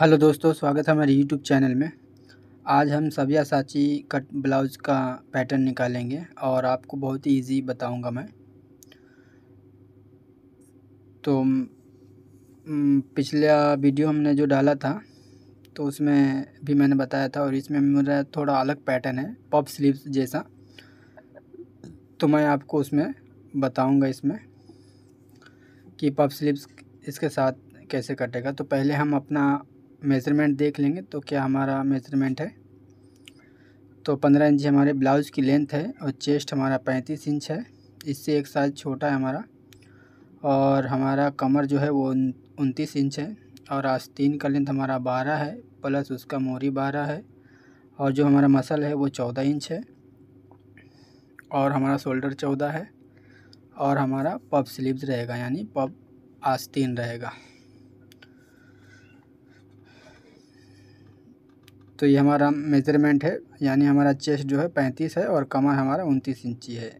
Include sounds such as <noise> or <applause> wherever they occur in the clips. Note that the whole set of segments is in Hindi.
हेलो दोस्तों स्वागत है हमारे यूट्यूब चैनल में आज हम सबिया साची कट ब्लाउज का पैटर्न निकालेंगे और आपको बहुत ही इजी बताऊंगा मैं तो पिछला वीडियो हमने जो डाला था तो उसमें भी मैंने बताया था और इसमें मेरा थोड़ा अलग पैटर्न है पॉप स्लीव्स जैसा तो मैं आपको उसमें बताऊंगा इसमें कि पॉप स्लीव्स इसके साथ कैसे कटेगा तो पहले हम अपना मेज़रमेंट देख लेंगे तो क्या हमारा मेज़रमेंट है तो पंद्रह इंच हमारे ब्लाउज़ की लेंथ है और चेस्ट हमारा पैंतीस इंच है इससे एक साइज छोटा है हमारा और हमारा कमर जो है वो उनतीस इंच है और आस्तीन का लेंथ हमारा बारह है प्लस उसका मोरी बारह है और जो हमारा मसल है वो चौदह इंच है और हमारा शोल्डर चौदह है और हमारा पब स्लीव्स रहेगा यानी पब आस्तीन रहेगा तो ये हमारा मेज़रमेंट है यानी हमारा चेस्ट जो है पैंतीस है और कमर हमारा उनतीस इंची है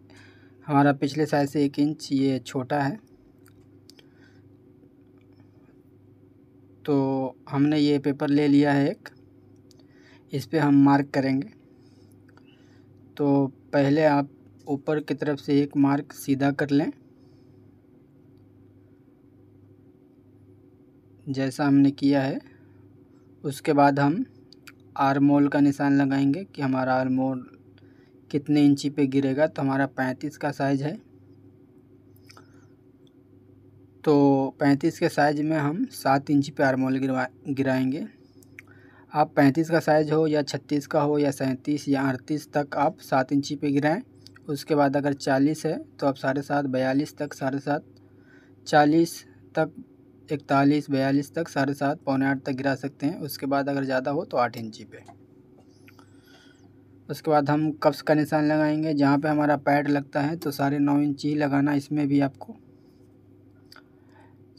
हमारा पिछले साइज से एक इंच ये छोटा है तो हमने ये पेपर ले लिया है एक इस पर हम मार्क करेंगे तो पहले आप ऊपर की तरफ से एक मार्क सीधा कर लें जैसा हमने किया है उसके बाद हम आरमोल का निशान लगाएंगे कि हमारा आरमोल कितने इंची पे गिरेगा तो हमारा पैंतीस का साइज़ है तो पैंतीस के साइज़ में हम सात इंची पे आरमोल गिरवा गिराएंगे आप पैंतीस का साइज़ हो या छत्तीस का हो या सैंतीस या अड़तीस तक आप सात इंची पे गिराएं उसके बाद अगर चालीस है तो आप साढ़े सात बयालीस तक साढ़े सात चालीस तक इकतालीस बयालीस तक साढ़े सात पौने आठ तक गिरा सकते हैं उसके बाद अगर ज़्यादा हो तो आठ इंची पे उसके बाद हम कप्स का निशान लगाएंगे जहाँ पे हमारा पैड लगता है तो साढ़े नौ इंची ही लगाना इसमें भी आपको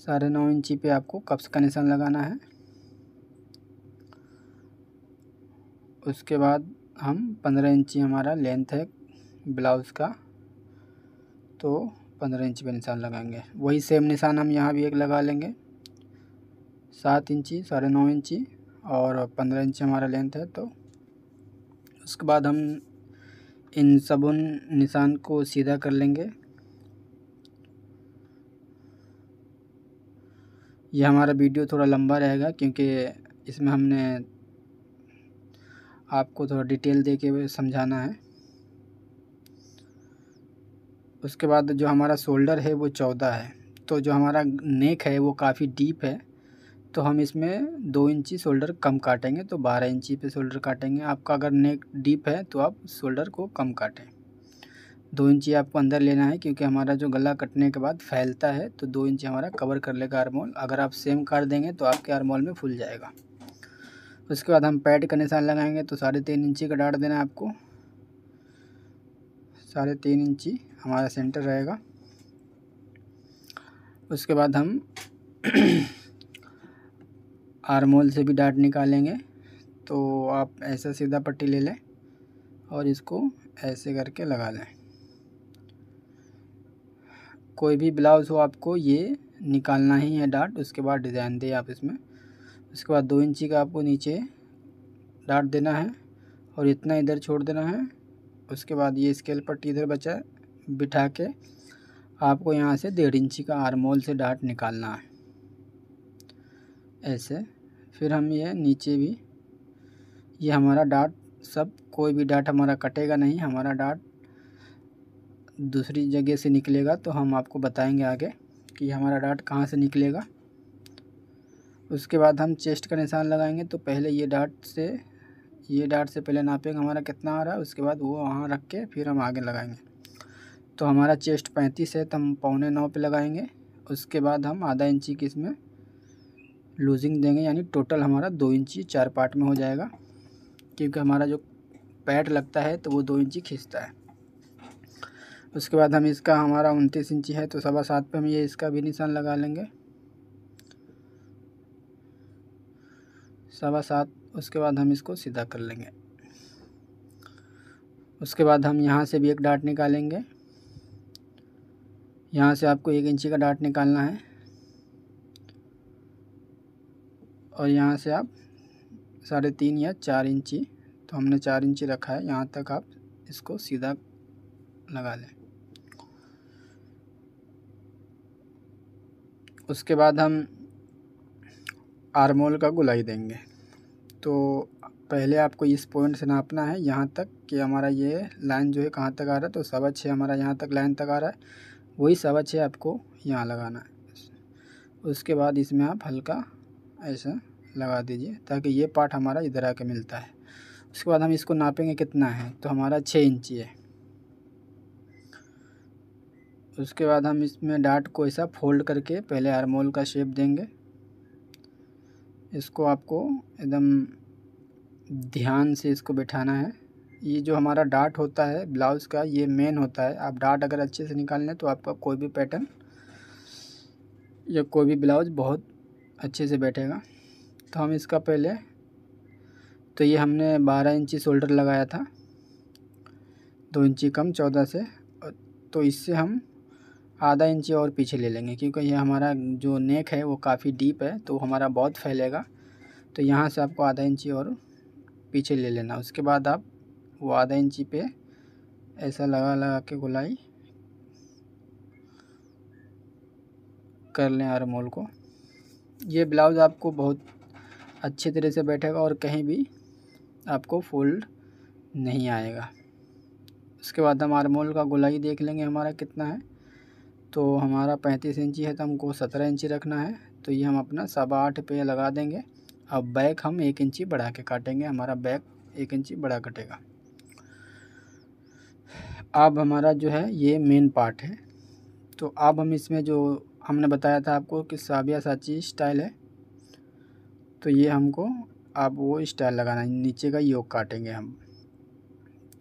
साढ़े नौ इंची पे आपको कप्स का निशान लगाना है उसके बाद हम पंद्रह इंची हमारा लेंथ है ब्लाउज़ का तो पंद्रह इंच पे निशान लगाएंगे वही सेम निशान हम यहाँ भी एक लगा लेंगे सात इंची साढ़े नौ इंची और पंद्रह इंची हमारा लेंथ है तो उसके बाद हम इन सब उन निशान को सीधा कर लेंगे यह हमारा वीडियो थोड़ा लंबा रहेगा क्योंकि इसमें हमने आपको थोड़ा डिटेल दे के समझाना है उसके बाद जो हमारा शोल्डर है वो चौदह है तो जो हमारा नेक है वो काफ़ी डीप है तो हम इसमें दो इंची शोल्डर कम काटेंगे तो बारह इंची पे शोल्डर काटेंगे आपका अगर नेक डीप है तो आप शोल्डर को कम काटें दो इंची आपको अंदर लेना है क्योंकि हमारा जो गला कटने के बाद फैलता है तो दो इंची हमारा कवर कर लेगा आरमोल अगर आप सेम काट देंगे तो आपके आरमोल में फूल जाएगा उसके बाद हम पैड का निशान लगाएंगे तो साढ़े तीन इंची का डाट देना है आपको साढ़े तीन इंची हमारा सेंटर रहेगा उसके बाद हम <clears throat> आर्मोल से भी डाट निकालेंगे तो आप ऐसा सीधा पट्टी ले लें और इसको ऐसे करके लगा लें कोई भी ब्लाउज़ हो आपको ये निकालना ही है डाट उसके बाद डिज़ाइन दे आप इसमें उसके बाद दो इंची का आपको नीचे डाट देना है और इतना इधर छोड़ देना है उसके बाद ये स्केल पट्टी इधर बचा बिठा के आपको यहाँ से डेढ़ इंची का आरमोल से डाट निकालना है ऐसे फिर हम ये नीचे भी ये हमारा डाट सब कोई भी डाट हमारा कटेगा नहीं हमारा डाट दूसरी जगह से निकलेगा तो हम आपको बताएंगे आगे कि हमारा डाट कहाँ से निकलेगा उसके बाद हम चेस्ट का निशान लगाएंगे तो पहले ये डाट से ये डाट से पहले नापेंगे हमारा कितना आ रहा है उसके बाद वो वहाँ रख के फिर हम आगे लगाएंगे तो हमारा चेस्ट पैंतीस है तो हम पौने नौ पर लगाएंगे उसके बाद हम आधा इंची की इसमें लूजिंग देंगे यानी टोटल हमारा दो इंची चार पार्ट में हो जाएगा क्योंकि हमारा जो पैड लगता है तो वो दो इंची खींचता है उसके बाद हम इसका हमारा उनतीस इंची है तो सवा सात पर हम ये इसका भी निशान लगा लेंगे सवा सात उसके बाद हम इसको सीधा कर लेंगे उसके बाद हम यहाँ से भी एक डाट निकालेंगे यहाँ से आपको एक इंची का डाट निकालना है और यहाँ से आप साढ़े तीन या चार इंची तो हमने चार इंची रखा है यहाँ तक आप इसको सीधा लगा लें उसके बाद हम आरमोल का गुलाई देंगे तो पहले आपको इस पॉइंट से नापना है यहाँ तक कि हमारा ये लाइन जो है कहाँ तक आ रहा है तो सवा छः हमारा यहाँ तक लाइन तक आ रहा है वही सवा छः आपको यहाँ लगाना है उसके बाद इसमें आप हल्का ऐसा लगा दीजिए ताकि ये पार्ट हमारा इधर आके मिलता है उसके बाद हम इसको नापेंगे कितना है तो हमारा छः इंची है उसके बाद हम इसमें डाट को ऐसा फोल्ड करके पहले हारमोल का शेप देंगे इसको आपको एकदम ध्यान से इसको बैठाना है ये जो हमारा डाट होता है ब्लाउज़ का ये मेन होता है आप डाट अगर अच्छे से निकाल लें तो आपका कोई भी पैटर्न या कोई भी ब्लाउज बहुत अच्छे से बैठेगा तो हम इसका पहले तो ये हमने बारह इंची शोल्डर लगाया था दो इंची कम चौदह से तो इससे हम आधा इंची और पीछे ले लेंगे क्योंकि ये हमारा जो नेक है वो काफ़ी डीप है तो हमारा बहुत फैलेगा तो यहाँ से आपको आधा इंची और पीछे ले लेना उसके बाद आप वो आधा इंची पे ऐसा लगा लगा के गुलाई कर लें आरमोल को ये ब्लाउज़ आपको बहुत अच्छी तरह से बैठेगा और कहीं भी आपको फोल्ड नहीं आएगा उसके बाद हम आरमोल का गोलाई देख लेंगे हमारा कितना है तो हमारा पैंतीस इंची है तो हमको सत्रह इंची रखना है तो ये हम अपना सवा आठ पे लगा देंगे अब बैक हम एक इंची बढ़ा के काटेंगे हमारा बैक एक इंची बड़ा कटेगा अब हमारा जो है ये मेन पार्ट है तो अब हम इसमें जो हमने बताया था आपको कि साबिया साची स्टाइल है तो ये हमको आप वो स्टाइल लगाना है नीचे का योग काटेंगे हम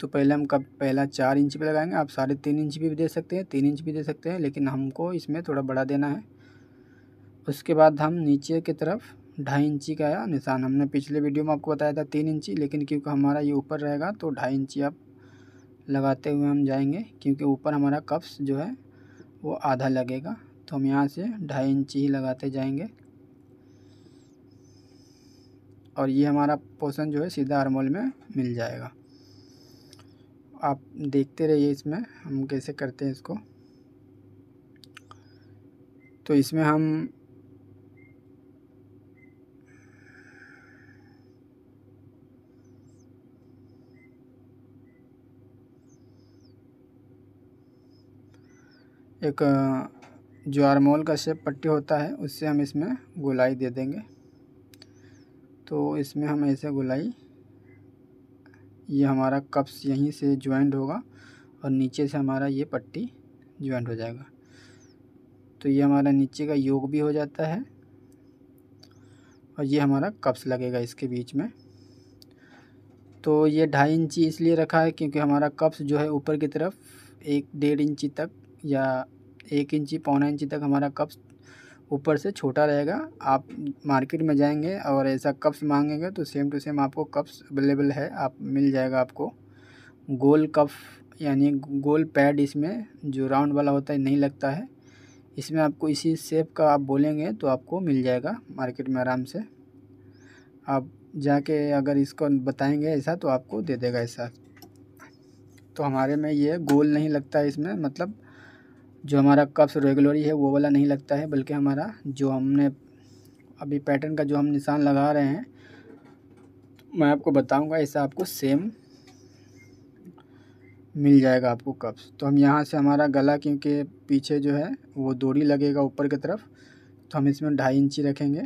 तो पहले हम कब पहला चार इंच पे लगाएंगे आप साढ़े तीन इंच भी दे सकते हैं तीन इंच भी दे सकते हैं लेकिन हमको इसमें थोड़ा बड़ा देना है उसके बाद हम नीचे की तरफ ढाई इंची का आया निशान हमने पिछले वीडियो में आपको बताया था तीन इंची लेकिन क्योंकि हमारा ये ऊपर रहेगा तो ढाई इंची आप लगाते हुए हम जाएंगे क्योंकि ऊपर हमारा कप्स जो है वो आधा लगेगा तो हम यहाँ से ढाई इंची ही लगाते जाएंगे और ये हमारा पोषण जो है सीधा हारमोल में मिल जाएगा आप देखते रहिए इसमें हम कैसे करते हैं इसको तो इसमें हम एक जो आरमोल का शेप पट्टी होता है उससे हम इसमें गोलाई दे देंगे तो इसमें हम ऐसे गुलाई ये हमारा कप्स यहीं से ज्वाइंट होगा और नीचे से हमारा ये पट्टी ज्वाइंट हो जाएगा तो ये हमारा नीचे का योग भी हो जाता है और ये हमारा कप्स लगेगा इसके बीच में तो ये ढाई इंची इसलिए रखा है क्योंकि हमारा कप्स जो है ऊपर की तरफ एक डेढ़ इंची तक या एक इंची पौना इंची तक हमारा कप्स ऊपर से छोटा रहेगा आप मार्केट में जाएंगे और ऐसा कप्स मांगेंगे तो सेम टू सेम आपको कप्स अवेलेबल है आप मिल जाएगा आपको गोल कप यानी गोल पैड इसमें जो राउंड वाला होता है नहीं लगता है इसमें आपको इसी सेप का आप बोलेंगे तो आपको मिल जाएगा मार्केट में आराम से आप जाके अगर इसको बताएंगे ऐसा तो आपको दे देगा ऐसा तो हमारे में ये गोल नहीं लगता है इसमें मतलब जो हमारा कप्स रेगुलरी है वो वाला नहीं लगता है बल्कि हमारा जो हमने अभी पैटर्न का जो हम निशान लगा रहे हैं मैं आपको बताऊंगा ऐसा आपको सेम मिल जाएगा आपको कप्स तो हम यहाँ से हमारा गला क्योंकि पीछे जो है वो दूरी लगेगा ऊपर की तरफ तो हम इसमें ढाई इंची रखेंगे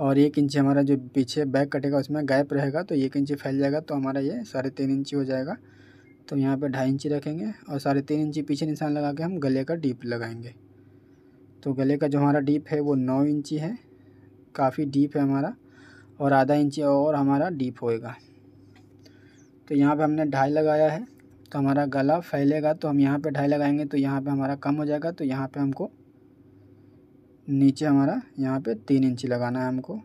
और एक इंची हमारा जो पीछे बैक कटेगा उसमें गैप रहेगा तो एक इंची फैल जाएगा तो हमारा ये साढ़े तीन इंची हो जाएगा तो यहाँ पे ढाई इंची रखेंगे और साढ़े तीन इंची पीछे निशान लगा के हम गले का डीप लगाएंगे तो गले का जो हमारा डीप है वो नौ इंची है काफ़ी डीप है हमारा और आधा इंची और हमारा डीप होएगा तो यहाँ पे हमने ढाई लगाया है तो हमारा गला फैलेगा तो हम यहाँ पे ढाई लगाएंगे तो यहाँ पे हमारा कम हो जाएगा तो यहाँ पे हमको नीचे हमारा यहाँ पे तीन इंची लगाना है हमको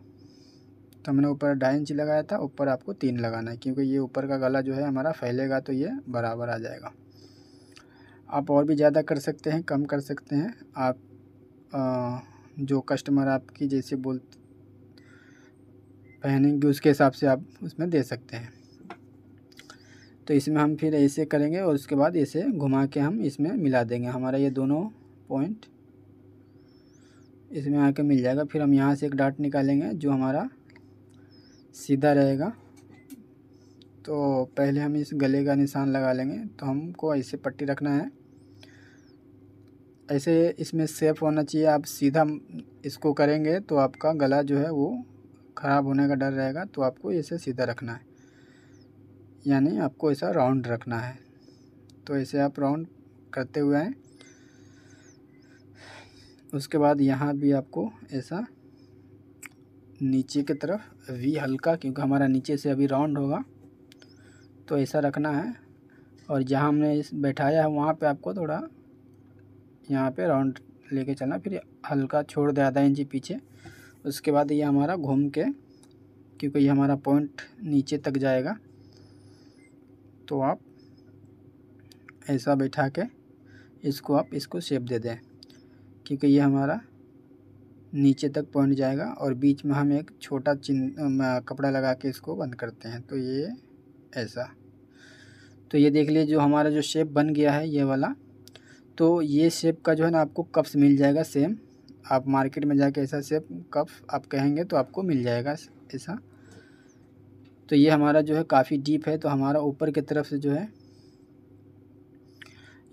तो हमने ऊपर ढाई इंच लगाया था ऊपर आपको तीन लगाना है क्योंकि ये ऊपर का गला जो है हमारा फैलेगा तो ये बराबर आ जाएगा आप और भी ज़्यादा कर सकते हैं कम कर सकते हैं आप आ, जो कस्टमर आपकी जैसे बोल पहनेंगे उसके हिसाब से आप उसमें दे सकते हैं तो इसमें हम फिर ऐसे करेंगे और उसके बाद ऐसे घुमा के हम इसमें मिला देंगे हमारा ये दोनों पॉइंट इसमें आके मिल जाएगा फिर हम यहाँ से एक डाट निकालेंगे जो हमारा सीधा रहेगा तो पहले हम इस गले का निशान लगा लेंगे तो हमको ऐसे पट्टी रखना है ऐसे इसमें सेफ़ होना चाहिए आप सीधा इसको करेंगे तो आपका गला जो है वो ख़राब होने का डर रहेगा तो आपको इसे सीधा रखना है यानी आपको ऐसा राउंड रखना है तो ऐसे आप राउंड करते हुए आएँ उसके बाद यहाँ भी आपको ऐसा नीचे की तरफ वी हल्का क्योंकि हमारा नीचे से अभी राउंड होगा तो ऐसा रखना है और जहाँ हमने बैठाया है वहाँ पे आपको थोड़ा यहाँ पे राउंड लेके चलना फिर हल्का छोड़ दे आधा इंची पीछे उसके बाद ये हमारा घूम के क्योंकि ये हमारा पॉइंट नीचे तक जाएगा तो आप ऐसा बैठा के इसको आप इसको शेप दे दें क्योंकि ये हमारा नीचे तक पहुंच जाएगा और बीच में हम एक छोटा चिन कपड़ा लगा के इसको बंद करते हैं तो ये ऐसा तो ये देख लीजिए जो हमारा जो शेप बन गया है ये वाला तो ये शेप का जो है ना आपको कप्स मिल जाएगा सेम आप मार्केट में जाके ऐसा सेप कप्स आप कहेंगे तो आपको मिल जाएगा ऐसा तो ये हमारा जो है काफ़ी डीप है तो हमारा ऊपर की तरफ से जो है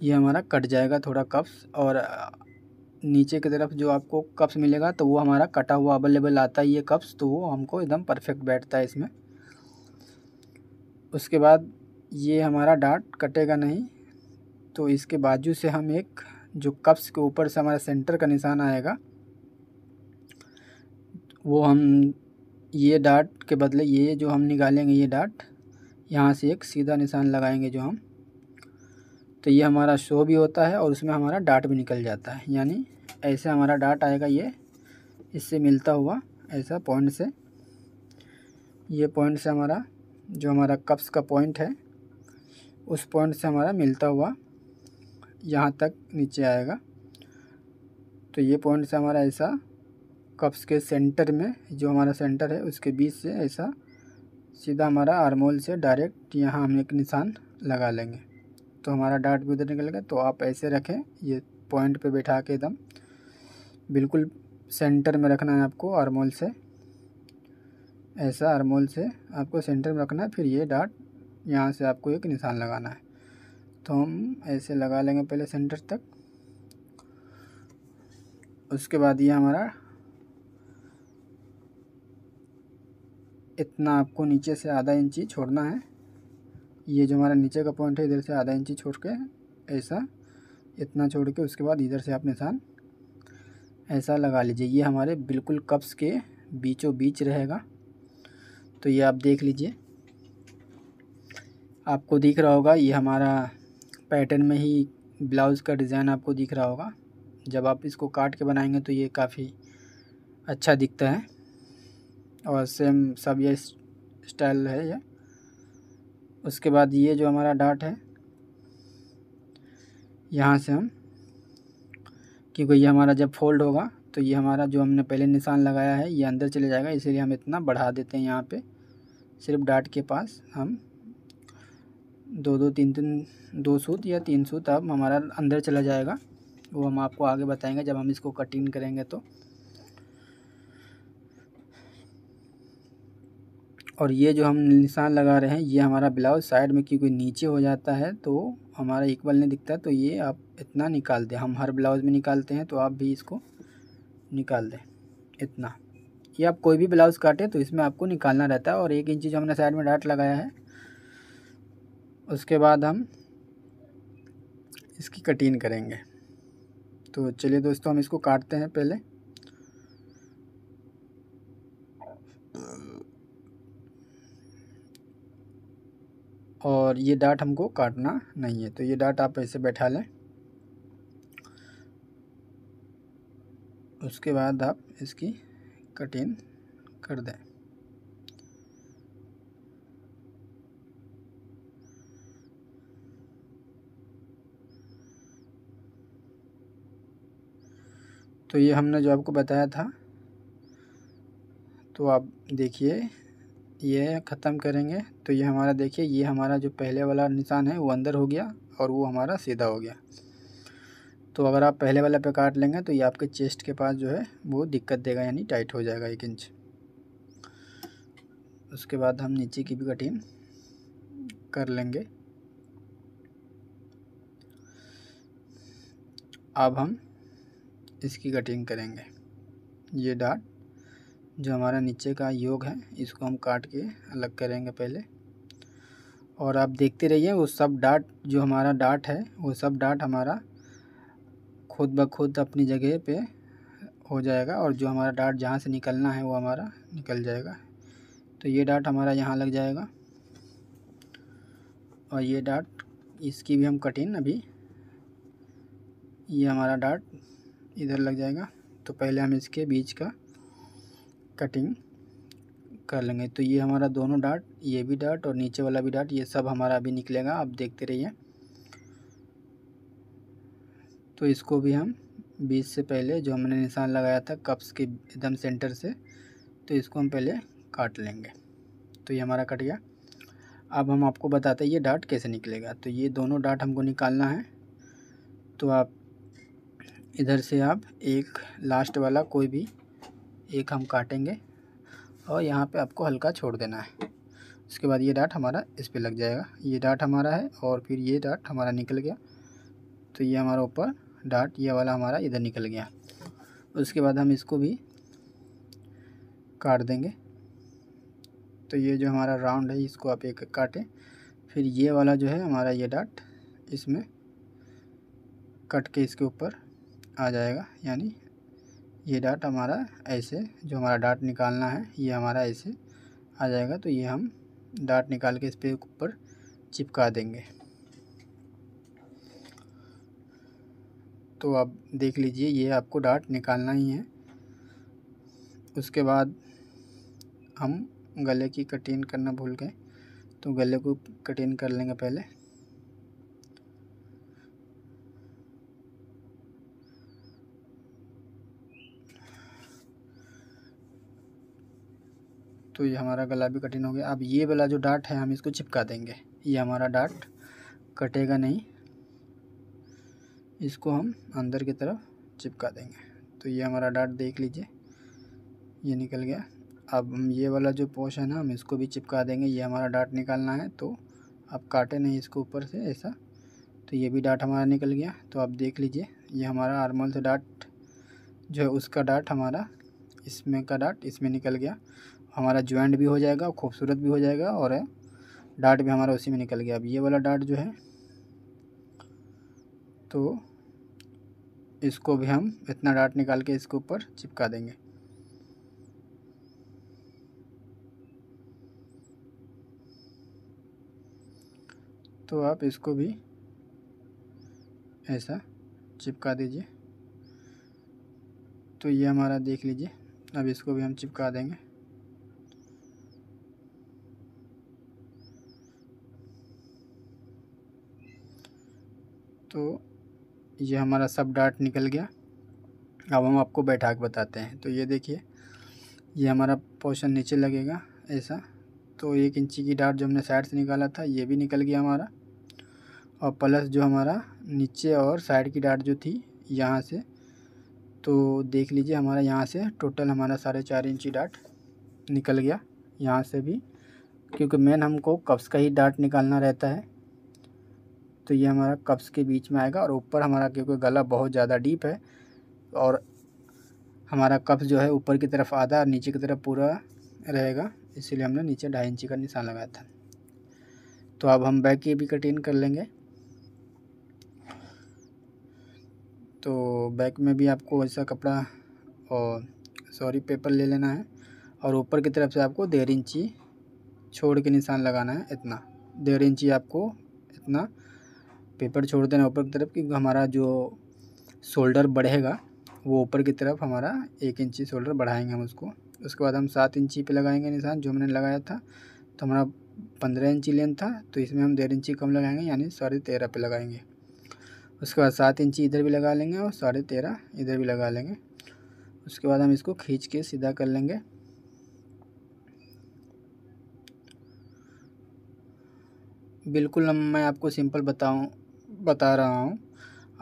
ये हमारा कट जाएगा थोड़ा कप्स और नीचे की तरफ जो आपको कप्स मिलेगा तो वो हमारा कटा हुआ अवेलेबल आता है ये कप्स तो वो हमको एकदम परफेक्ट बैठता है इसमें उसके बाद ये हमारा डाट कटेगा नहीं तो इसके बाजू से हम एक जो कप्स के ऊपर से हमारा सेंटर का निशान आएगा वो हम ये डाट के बदले ये जो हम निकालेंगे ये डार्ट यहाँ से एक सीधा निशान लगाएंगे जो हम तो ये हमारा शो भी होता है और उसमें हमारा डाट भी निकल जाता है यानी ऐसे हमारा डाट आएगा ये इससे मिलता हुआ ऐसा पॉइंट से ये पॉइंट से हमारा जो हमारा कप्स का पॉइंट है उस पॉइंट से हमारा मिलता हुआ यहाँ तक नीचे आएगा तो ये पॉइंट से हमारा ऐसा कप्स के सेंटर में जो हमारा सेंटर है उसके बीच से ऐसा सीधा हमारा आरमोल से डायरेक्ट यहाँ हम एक निशान लगा लेंगे तो हमारा डाट भी उधर निकल गया तो आप ऐसे रखें ये पॉइंट पे बैठा के एकदम बिल्कुल सेंटर में रखना है आपको अरमोल से ऐसा अरमोल से आपको सेंटर में रखना है फिर ये डाट यहाँ से आपको एक निशान लगाना है तो हम ऐसे लगा लेंगे पहले सेंटर तक उसके बाद ये हमारा इतना आपको नीचे से आधा इंची छोड़ना है ये जो हमारा नीचे का पॉइंट है इधर से आधा इंची छोड़ के ऐसा इतना छोड़ के उसके बाद इधर से आप निशान ऐसा लगा लीजिए ये हमारे बिल्कुल कप्स के बीचों बीच रहेगा तो ये आप देख लीजिए आपको दिख रहा होगा ये हमारा पैटर्न में ही ब्लाउज़ का डिज़ाइन आपको दिख रहा होगा जब आप इसको काट के बनाएंगे तो ये काफ़ी अच्छा दिखता है और सेम सब ये स्टाइल है यह उसके बाद ये जो हमारा डाट है यहाँ से हम क्योंकि ये हमारा जब फोल्ड होगा तो ये हमारा जो हमने पहले निशान लगाया है ये अंदर चले जाएगा इसीलिए हम इतना बढ़ा देते हैं यहाँ पे सिर्फ डाट के पास हम दो दो तीन तीन दो सूत या तीन सूत अब हमारा अंदर चला जाएगा वो हम आपको आगे बताएंगे जब हम इसको कटिंग करेंगे तो और ये जो हम निशान लगा रहे हैं ये हमारा ब्लाउज साइड में क्योंकि नीचे हो जाता है तो हमारा इक्वल नहीं दिखता तो ये आप इतना निकाल दें हम हर ब्लाउज़ में निकालते हैं तो आप भी इसको निकाल दें इतना ये आप कोई भी ब्लाउज़ काटें तो इसमें आपको निकालना रहता है और एक इंची जो हमने साइड में डाट लगाया है उसके बाद हम इसकी कटिंग करेंगे तो चलिए दोस्तों हम इसको काटते हैं पहले और ये डाट हमको काटना नहीं है तो ये डाट आप ऐसे बैठा लें उसके बाद आप इसकी कटिंग कर दें तो ये हमने जो आपको बताया था तो आप देखिए ये ख़त्म करेंगे तो ये हमारा देखिए ये हमारा जो पहले वाला निशान है वो अंदर हो गया और वो हमारा सीधा हो गया तो अगर आप पहले वाला पे काट लेंगे तो ये आपके चेस्ट के पास जो है वो दिक्कत देगा यानी टाइट हो जाएगा एक इंच उसके बाद हम नीचे की भी कटिंग कर लेंगे अब हम इसकी कटिंग करेंगे ये डाट जो हमारा नीचे का योग है इसको हम काट के अलग करेंगे पहले और आप देखते रहिए वो सब डाट जो हमारा डाट है वो सब डाट हमारा खुद ब खुद अपनी जगह पे हो जाएगा और जो हमारा डाट जहाँ से निकलना है वो हमारा निकल जाएगा तो ये डाट हमारा यहाँ लग जाएगा और ये डाट इसकी भी हम कटिंग अभी ये हमारा डाट इधर लग जाएगा तो पहले हम इसके बीच का कटिंग कर लेंगे तो ये हमारा दोनों डाट ये भी डाट और नीचे वाला भी डाट ये सब हमारा अभी निकलेगा आप देखते रहिए तो इसको भी हम बीच से पहले जो हमने निशान लगाया था कप्स के एकदम सेंटर से तो इसको हम पहले काट लेंगे तो ये हमारा कट गया अब हम आपको बताते हैं ये डाट कैसे निकलेगा तो ये दोनों डाट हमको निकालना है तो आप इधर से आप एक लास्ट वाला कोई भी एक हम काटेंगे और यहाँ पे आपको हल्का छोड़ देना है उसके बाद ये डाट हमारा इस पर लग जाएगा ये डाट हमारा है और फिर ये डाट हमारा निकल गया तो ये हमारा ऊपर डाट ये वाला हमारा इधर निकल गया उसके बाद हम इसको भी काट देंगे तो ये जो हमारा राउंड है इसको आप एक काटें फिर ये वाला जो है हमारा ये डाट इसमें कट के इसके ऊपर आ जाएगा यानी ये डाट हमारा ऐसे जो हमारा डाट निकालना है ये हमारा ऐसे आ जाएगा तो ये हम डाट निकाल के इस पर ऊपर चिपका देंगे तो आप देख लीजिए ये आपको डाट निकालना ही है उसके बाद हम गले की कटिंग करना भूल गए तो गले को कटिंग कर लेंगे पहले तो ये हमारा गला भी कठिन हो गया अब ये वाला जो डाट है हम इसको चिपका देंगे ये हमारा डाट कटेगा नहीं इसको हम अंदर की तरफ चिपका देंगे तो ये हमारा डाट देख लीजिए ये निकल गया अब हम ये वाला जो पोर्शन है हम इसको भी चिपका देंगे ये हमारा डाट निकालना है तो आप काटे नहीं इसको ऊपर से ऐसा तो ये भी डाट हमारा निकल गया तो आप देख लीजिए ये हमारा आर्मल से डाट जो है उसका डाट हमारा इसमें का डाट इसमें निकल गया हमारा ज्वाइंट भी हो जाएगा खूबसूरत भी हो जाएगा और डाट भी हमारा उसी में निकल गया अब ये वाला डाट जो है तो इसको भी हम इतना डाट निकाल के इसके ऊपर चिपका देंगे तो आप इसको भी ऐसा चिपका दीजिए तो ये हमारा देख लीजिए अब इसको भी हम चिपका देंगे तो ये हमारा सब डाट निकल गया अब हम आपको बैठा के बताते हैं तो ये देखिए ये हमारा पोर्शन नीचे लगेगा ऐसा तो एक इंची की डाट जो हमने साइड से निकाला था ये भी निकल गया हमारा और प्लस जो हमारा नीचे और साइड की डाट जो थी यहाँ से तो देख लीजिए हमारा यहाँ से टोटल हमारा साढ़े चार इंची डाट निकल गया यहाँ से भी क्योंकि मेन हमको कप्स का ही डाट निकालना रहता है तो ये हमारा कप्स के बीच में आएगा और ऊपर हमारा क्योंकि गला बहुत ज़्यादा डीप है और हमारा कप्स जो है ऊपर की तरफ आधा और नीचे की तरफ पूरा रहेगा इसीलिए हमने नीचे ढाई इंची का निशान लगाया था तो अब हम बैक की भी कटिंग कर लेंगे तो बैक में भी आपको ऐसा कपड़ा और सॉरी पेपर ले लेना है और ऊपर की तरफ से आपको डेढ़ इंची छोड़ के निशान लगाना है इतना डेढ़ इंची आपको इतना पेपर छोड़ देना ऊपर की तरफ क्योंकि हमारा जो शोल्डर बढ़ेगा वो ऊपर की तरफ हमारा एक इंची शोल्डर बढ़ाएंगे हम उसको उसके बाद हम सात इंची पे लगाएंगे निशान जो हमने लगाया था तो हमारा पंद्रह इंची लेंथ था तो इसमें हम डेढ़ इंची कम लगाएंगे यानी साढ़े तेरह पे लगाएंगे उसके बाद सात इंची इधर भी लगा लेंगे और साढ़े तेरह इधर भी लगा लेंगे उसके बाद हम इसको खींच के सीधा कर लेंगे बिल्कुल हम मैं आपको सिंपल बताऊँ बता रहा हूँ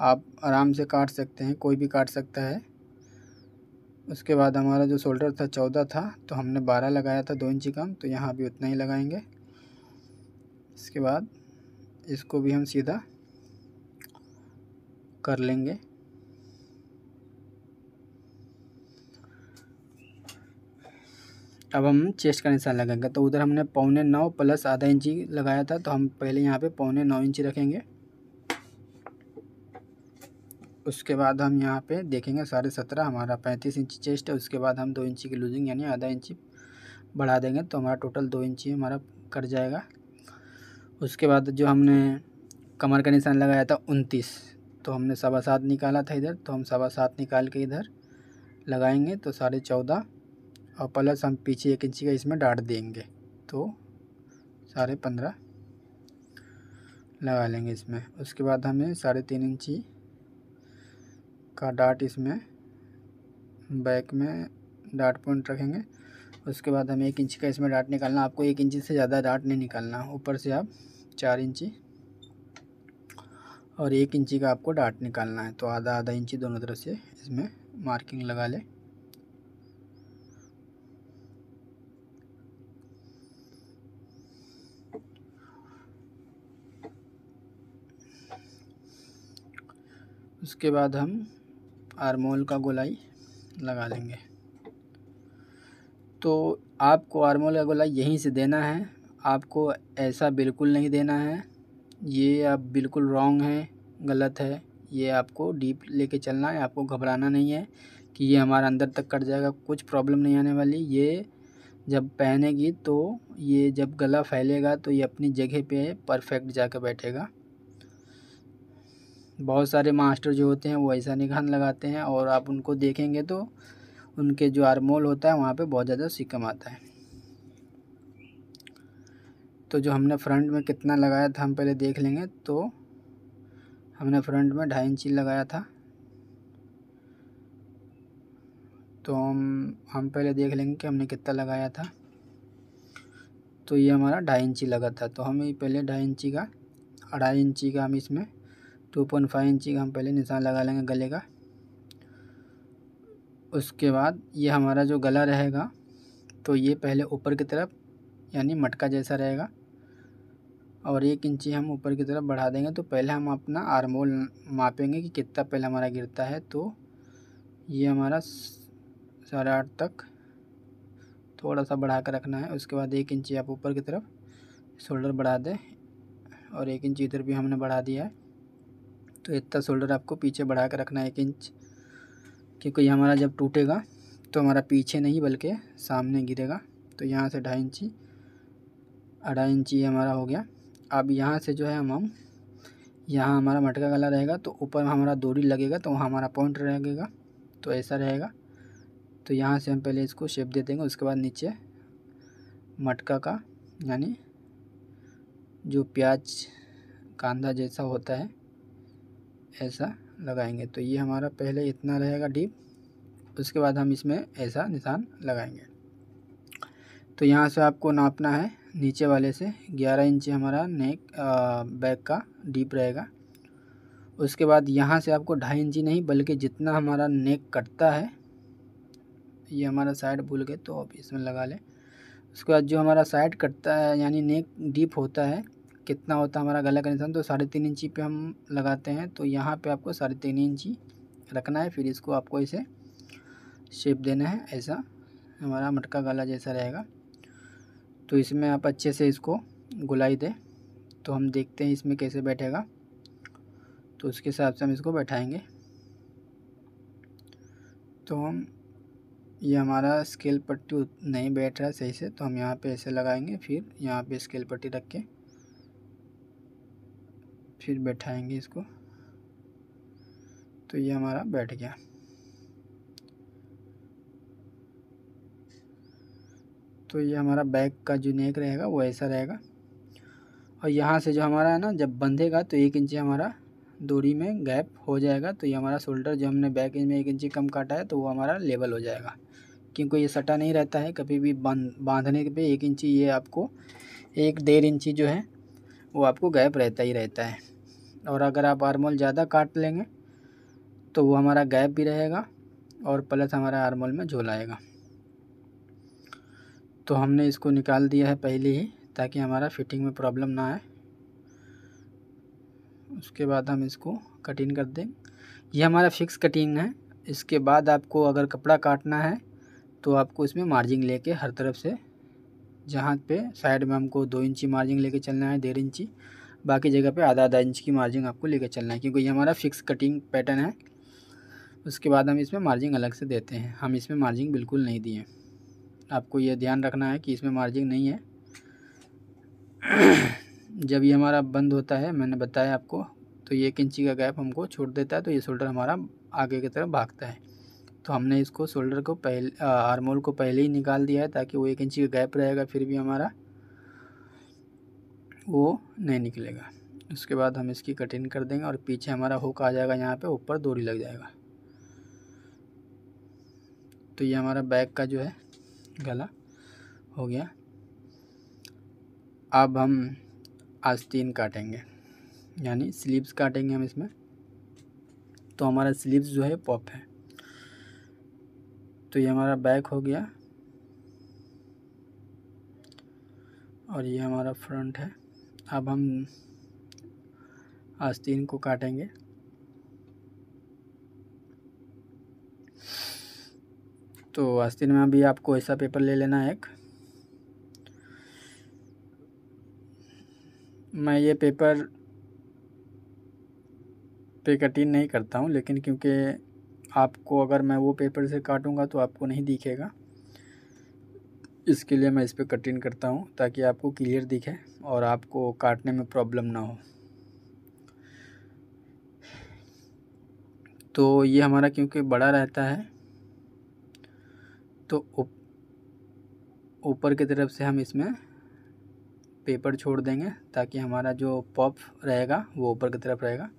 आप आराम से काट सकते हैं कोई भी काट सकता है उसके बाद हमारा जो शोल्डर था चौदह था तो हमने बारह लगाया था दो इंची कम तो यहाँ भी उतना ही लगाएंगे इसके बाद इसको भी हम सीधा कर लेंगे अब हम चेस्ट का निशान लगाएंगे तो उधर हमने पौने नौ प्लस आधा इंची लगाया था तो हम पहले यहाँ पे पौने नौ इंची रखेंगे उसके बाद हम यहाँ पे देखेंगे साढ़े सत्रह हमारा पैंतीस इंची चेस्ट है उसके बाद हम दो इंची की लूजिंग यानी आधा इंची बढ़ा देंगे तो हमारा टोटल दो इंची हमारा कट जाएगा उसके बाद जो हमने कमर का निशान लगाया था उनतीस तो हमने सवा सात निकाला था इधर तो हम सवा सात निकाल के इधर लगाएंगे तो साढ़े चौदह और प्लस हम पीछे एक इंची का इसमें डाट देंगे तो साढ़े पंद्रह लगा लेंगे इसमें उसके बाद हमें साढ़े तीन इंची का डाट इसमें बैक में डाट पॉइंट रखेंगे उसके बाद हमें एक इंच का इसमें डाट निकालना आपको एक इंची से ज़्यादा डाट नहीं निकालना ऊपर से आप चार इंची और एक इंची का आपको डाट निकालना है तो आधा आधा इंची दोनों तरफ से इसमें मार्किंग लगा लें उसके बाद हम आरमोल का गोलाई लगा लेंगे तो आपको आरमोल का गोलाई यहीं से देना है आपको ऐसा बिल्कुल नहीं देना है ये आप बिल्कुल रॉन्ग है गलत है ये आपको डीप लेके चलना है आपको घबराना नहीं है कि ये हमारा अंदर तक कट जाएगा कुछ प्रॉब्लम नहीं आने वाली ये जब पहनेगी तो ये जब गला फैलेगा तो ये अपनी जगह पे परफेक्ट जाकर बैठेगा बहुत सारे मास्टर जो होते हैं वो ऐसा निशान लगाते हैं और आप उनको देखेंगे तो उनके जो आरमोल होता है वहाँ पे बहुत ज़्यादा सिकम आता है तो जो हमने फ्रंट में कितना लगाया था हम पहले देख लेंगे तो हमने फ्रंट में ढाई इंची लगाया था तो हम हम पहले देख लेंगे कि हमने कितना लगाया था तो ये हमारा ढाई इंची लगा था तो हम ये पहले ढाई इंची का अढ़ाई इंची का हम इसमें टू पॉइंट फाइव इंची का हम पहले निशान लगा लेंगे गले का उसके बाद ये हमारा जो गला रहेगा तो ये पहले ऊपर की तरफ यानी मटका जैसा रहेगा और एक इंची हम ऊपर की तरफ बढ़ा देंगे तो पहले हम अपना आर्मोल मापेंगे कि कितना पहले हमारा गिरता है तो ये हमारा साढ़े आठ तक थोड़ा सा बढ़ा कर रखना है उसके बाद एक इंची आप ऊपर की तरफ शोल्डर बढ़ा दें और एक इंची इधर भी हमने बढ़ा दिया है तो इतना शोल्डर आपको पीछे बढ़ा कर रखना है एक इंच क्योंकि हमारा जब टूटेगा तो हमारा पीछे नहीं बल्कि सामने गिरेगा तो यहाँ से ढाई इंची अढ़ाई इंची हमारा हो गया अब यहाँ से जो है हम यहाँ हमारा मटका गला रहेगा तो ऊपर हमारा दोरी लगेगा तो वहाँ हमारा पॉइंट रहेगा तो ऐसा रहेगा तो यहाँ से हम पहले इसको शेप दे देंगे उसके बाद नीचे मटका का यानी जो प्याज कांदा जैसा होता है ऐसा लगाएंगे तो ये हमारा पहले इतना रहेगा डीप उसके बाद हम इसमें ऐसा निशान लगाएंगे तो यहाँ से आपको नापना है नीचे वाले से 11 इंच हमारा नेक बैक का डीप रहेगा उसके बाद यहाँ से आपको ढाई इंची नहीं बल्कि जितना हमारा नेक कटता है ये हमारा साइड भूल गए तो आप इसमें लगा लें उसके बाद जो हमारा साइड कटता है यानी नेक डीप होता है कितना होता है हमारा गला का निशान तो साढ़े तीन इंची पे हम लगाते हैं तो यहाँ पे आपको साढ़े तीन इंची रखना है फिर इसको आपको इसे शेप देना है ऐसा हमारा मटका गला जैसा रहेगा तो इसमें आप अच्छे से इसको गुलाई दें तो हम देखते हैं इसमें कैसे बैठेगा तो उसके हिसाब से हम इसको बैठाएँगे तो हम ये हमारा स्केल पट्टी नहीं बैठ रहा है सही से तो हम यहाँ पे ऐसे लगाएंगे फिर यहाँ पे स्केल पट्टी रख के फिर बैठाएंगे इसको तो ये हमारा बैठ गया तो ये हमारा बैक का जो नेक रहेगा वो ऐसा रहेगा और यहाँ से जो हमारा है ना जब बंधेगा तो एक इंची हमारा दूरी में गैप हो जाएगा तो ये हमारा शोल्डर जो हमने बैक इंच में एक इंची कम काटा है तो वो हमारा लेवल हो जाएगा क्योंकि ये सटा नहीं रहता है कभी भी बांधने बांधने पे एक इंची ये आपको एक डेढ़ इंची जो है वो आपको गैप रहता ही रहता है और अगर आप आर्मोल ज़्यादा काट लेंगे तो वो हमारा गैप भी रहेगा और प्लस हमारा आर्मोल में झोल आएगा तो हमने इसको निकाल दिया है पहले ही ताकि हमारा फिटिंग में प्रॉब्लम ना आए उसके बाद हम इसको कटिंग कर दें ये हमारा फिक्स कटिंग है इसके बाद आपको अगर कपड़ा काटना है तो आपको इसमें मार्जिंग लेके हर तरफ से जहाँ पे साइड में हमको दो इंची मार्जिन लेके चलना है डेढ़ इंची बाकी जगह पे आधा आधा इंच की मार्जिन आपको लेके चलना है क्योंकि ये हमारा फिक्स कटिंग पैटर्न है उसके बाद हम इसमें मार्जिन अलग से देते हैं हम इसमें मार्जिन बिल्कुल नहीं दिए आपको ये ध्यान रखना है कि इसमें मार्जिन नहीं है जब ये हमारा बंद होता है मैंने बताया आपको तो ये एक इंची का गैप हमको छोड़ देता है तो ये शोल्डर हमारा आगे की तरफ भागता है तो हमने इसको शोल्डर को पहले हारमोल को पहले ही निकाल दिया है ताकि वो एक इंची का गैप रहेगा फिर भी हमारा वो नहीं निकलेगा उसके बाद हम इसकी कटिंग कर देंगे और पीछे हमारा हुक आ जाएगा यहाँ पे ऊपर दोरी लग जाएगा तो ये हमारा बैग का जो है गला हो गया अब हम आस्तीन काटेंगे यानी स्लीव्स काटेंगे हम इसमें तो हमारा स्लीव्स जो है पॉप है तो ये हमारा बैक हो गया और ये हमारा फ्रंट है अब हम आस्तीन को काटेंगे तो आस्तीन में अभी आपको ऐसा पेपर ले लेना है एक मैं ये पेपर पे कटिंग नहीं करता हूँ लेकिन क्योंकि आपको अगर मैं वो पेपर से काटूंगा तो आपको नहीं दिखेगा इसके लिए मैं इस पर कटिंग करता हूँ ताकि आपको क्लियर दिखे और आपको काटने में प्रॉब्लम ना हो तो ये हमारा क्योंकि बड़ा रहता है तो ऊपर की तरफ से हम इसमें पेपर छोड़ देंगे ताकि हमारा जो पॉप रहेगा वो ऊपर की तरफ रहेगा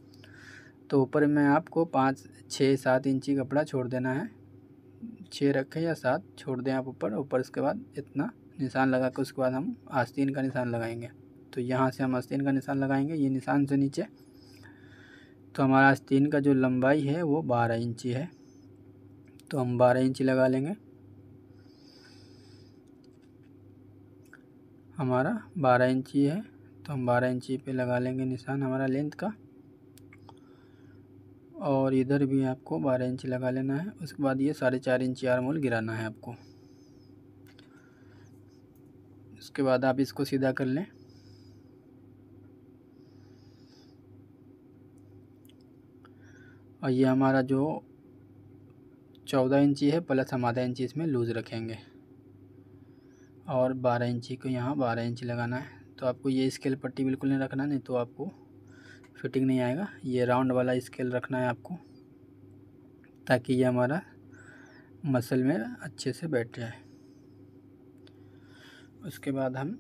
तो ऊपर में आपको पाँच छः सात इंची कपड़ा छोड़ देना है छः रखें या सात छोड़ दें आप ऊपर ऊपर उसके बाद इतना निशान लगा के उसके बाद हम आस्तीन का निशान लगाएंगे तो यहाँ से हम आस्तीन का निशान लगाएंगे ये निशान से नीचे तो हमारा आस्तीन का जो लंबाई है वो बारह इंची है तो हम बारह इंची लगा लेंगे हमारा बारह इंची है तो हम बारह इंची पे लगा लेंगे निशान हमारा लेंथ का और इधर भी आपको बारह इंच लगा लेना है उसके बाद ये साढ़े चार इंच आर मोल गिराना है आपको उसके बाद आप इसको सीधा कर लें और ये हमारा जो चौदह इंची है प्लस हम आधा इंची इसमें लूज़ रखेंगे और बारह इंची को यहाँ बारह इंची लगाना है तो आपको ये स्केल पट्टी बिल्कुल नहीं रखना नहीं तो आपको फिटिंग नहीं आएगा ये राउंड वाला स्केल रखना है आपको ताकि ये हमारा मसल में अच्छे से बैठ जाए उसके बाद हम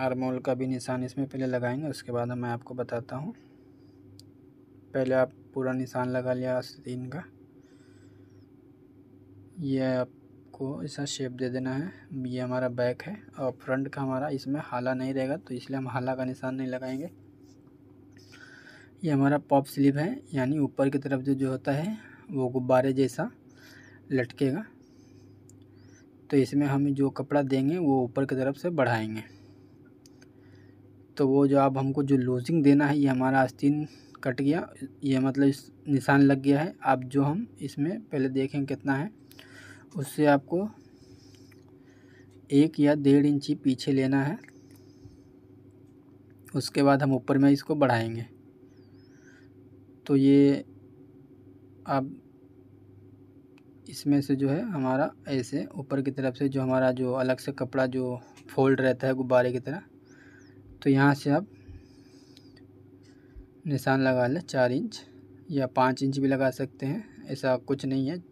आर्मोल का भी निशान इसमें पहले लगाएंगे उसके बाद मैं आपको बताता हूँ पहले आप पूरा निशान लगा लिया आस्तीन का ये आपको ऐसा शेप दे देना है ये हमारा बैक है और फ्रंट का हमारा इसमें हाला नहीं रहेगा तो इसलिए हम हाला का निशान नहीं लगाएंगे ये हमारा पॉप स्लीव है यानी ऊपर की तरफ जो जो होता है वो गुब्बारे जैसा लटकेगा तो इसमें हम जो कपड़ा देंगे वो ऊपर की तरफ से बढ़ाएंगे तो वो जो आप हमको जो लूजिंग देना है ये हमारा आस्तीन कट गया ये मतलब निशान लग गया है आप जो हम इसमें पहले देखें कितना है उससे आपको एक या डेढ़ इंची पीछे लेना है उसके बाद हम ऊपर में इसको बढ़ाएंगे तो ये अब इसमें से जो है हमारा ऐसे ऊपर की तरफ से जो हमारा जो अलग से कपड़ा जो फोल्ड रहता है गुब्बारे की तरह तो यहाँ से आप निशान लगा लें चार इंच या पाँच इंच भी लगा सकते हैं ऐसा कुछ नहीं है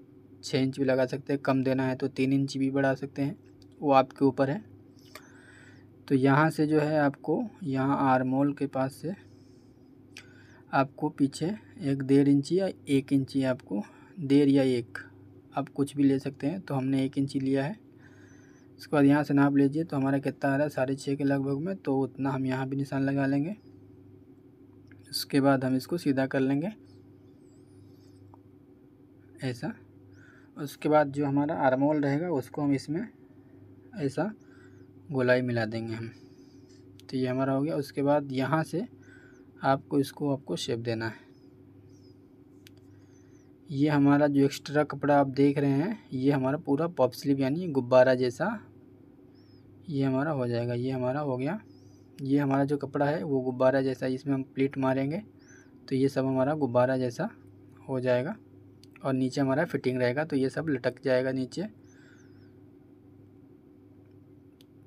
छः इंच भी लगा सकते हैं कम देना है तो तीन इंच भी बढ़ा सकते हैं वो आपके ऊपर है तो यहाँ से जो है आपको यहाँ आरमोल के पास से आपको पीछे एक डेढ़ इंची या एक इंची आपको डेढ़ या एक आप कुछ भी ले सकते हैं तो हमने एक इंची लिया है उसके बाद यहाँ से नाप लीजिए तो हमारा कितना आ रहा है साढ़े छः के लगभग में तो उतना हम यहाँ भी निशान लगा लेंगे उसके बाद हम इसको सीधा कर लेंगे ऐसा उसके बाद जो हमारा आरमोल रहेगा उसको हम इसमें ऐसा गोलाई मिला देंगे हम तो ये हमारा हो गया उसके बाद यहाँ से आपको इसको आपको शेप देना है ये हमारा जो एक्स्ट्रा कपड़ा आप देख रहे हैं ये हमारा पूरा पॉप स्लिप यानी गुब्बारा जैसा ये हमारा हो जाएगा ये हमारा हो गया ये हमारा जो कपड़ा है वो गुब्बारा जैसा इसमें हम प्लीट मारेंगे तो ये सब हमारा गुब्बारा जैसा हो जाएगा और नीचे हमारा फिटिंग रहेगा तो ये सब लटक जाएगा नीचे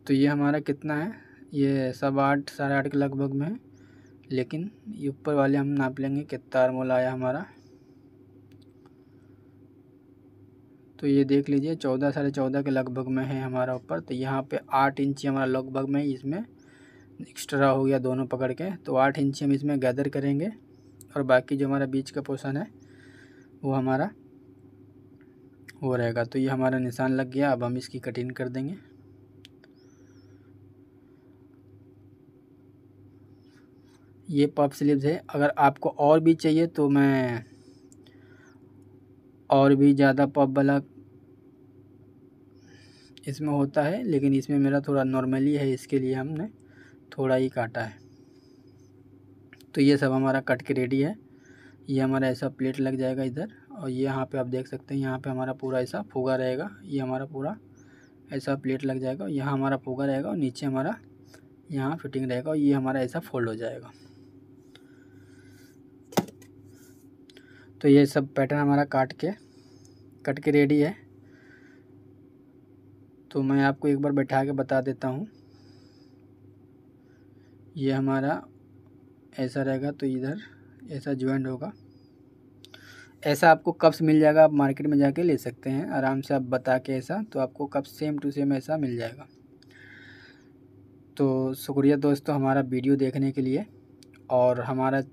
तो ये हमारा कितना है ये सब आठ साढ़े आठ के लगभग में है लेकिन ये ऊपर वाले हम नाप लेंगे कितना मोल आया हमारा तो ये देख लीजिए चौदह साढ़े चौदह के लगभग में है हमारा ऊपर तो यहाँ पे आठ इंची हमारा लगभग में इसमें एक्स्ट्रा हो गया दोनों पकड़ के तो आठ इंची हम इसमें गैदर करेंगे और बाकी जो हमारा बीच का पोषण है वो हमारा हो रहेगा तो ये हमारा निशान लग गया अब हम इसकी कटिंग कर देंगे ये पफ स्लीव्स है अगर आपको और भी चाहिए तो मैं और भी ज़्यादा पप वाला इसमें होता है लेकिन इसमें मेरा थोड़ा नॉर्मली है इसके लिए हमने थोड़ा ही काटा है तो ये सब हमारा कट के रेडी है ये हमारा ऐसा प्लेट लग जाएगा इधर और ये यहाँ पे आप देख सकते हैं यहाँ पे हमारा पूरा ऐसा फूगा रहेगा ये हमारा पूरा ऐसा प्लेट लग जाएगा यहाँ हमारा फूगा रहेगा और नीचे हमारा यहाँ फिटिंग रहेगा और ये हमारा ऐसा फोल्ड हो जाएगा तो ये सब पैटर्न हमारा काट के कट के रेडी है तो मैं आपको एक बार बैठा के बता देता हूँ ये हमारा ऐसा रहेगा तो इधर ऐसा ज्वाइंट होगा ऐसा आपको कप्स मिल जाएगा आप मार्केट में जाके ले सकते हैं आराम से आप बता के ऐसा तो आपको कप्स सेम टू सेम ऐसा मिल जाएगा तो शुक्रिया दोस्तों हमारा वीडियो देखने के लिए और हमारा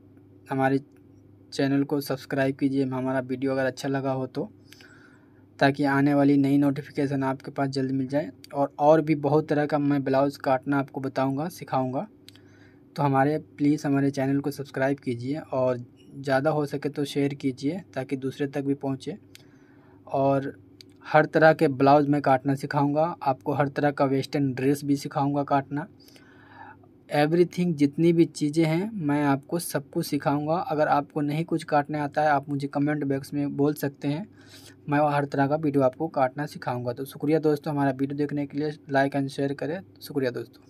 हमारे चैनल को सब्सक्राइब कीजिए हमारा वीडियो अगर अच्छा लगा हो तो ताकि आने वाली नई नोटिफिकेशन आपके पास जल्द मिल जाए और और भी बहुत तरह का मैं ब्लाउज़ काटना आपको बताऊंगा सिखाऊंगा तो हमारे प्लीज़ हमारे चैनल को सब्सक्राइब कीजिए और ज़्यादा हो सके तो शेयर कीजिए ताकि दूसरे तक भी पहुँचे और हर तरह के ब्लाउज़ मैं काटना सिखाऊँगा आपको हर तरह का वेस्टर्न ड्रेस भी सिखाऊँगा काटना एवरीथिंग जितनी भी चीज़ें हैं मैं आपको सब कुछ सिखाऊंगा अगर आपको नहीं कुछ काटने आता है आप मुझे कमेंट बॉक्स में बोल सकते हैं मैं हर तरह का वीडियो आपको काटना सिखाऊंगा तो शुक्रिया दोस्तों हमारा वीडियो देखने के लिए लाइक एंड शेयर करें शुक्रिया दोस्तों